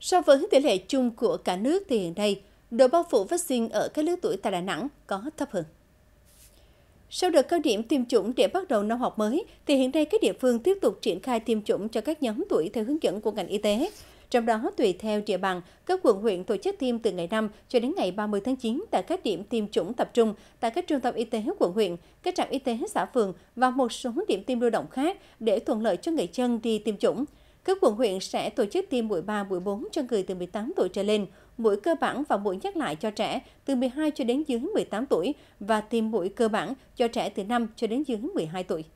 So với tỷ lệ chung của cả nước thì hiện nay, độ bao phủ vaccine ở các lứa tuổi tại Đà Nẵng có thấp hơn. Sau đợt cao điểm tiêm chủng để bắt đầu năm học mới, thì hiện nay các địa phương tiếp tục triển khai tiêm chủng cho các nhóm tuổi theo hướng dẫn của ngành y tế. Trong đó, tùy theo địa bàn, các quận huyện tổ chức tiêm từ ngày 5 cho đến ngày 30 tháng 9 tại các điểm tiêm chủng tập trung, tại các trung tâm y tế quận huyện, các trạm y tế xã phường và một số điểm tiêm lưu động khác để thuận lợi cho người dân đi tiêm chủng. Các quận huyện sẽ tổ chức tiêm mũi 3, mũi 4 cho người từ 18 tuổi trở lên, mũi cơ bản và mũi nhắc lại cho trẻ từ 12 cho đến dưới 18 tuổi và tiêm mũi cơ bản cho trẻ từ 5 cho đến dưới 12 tuổi.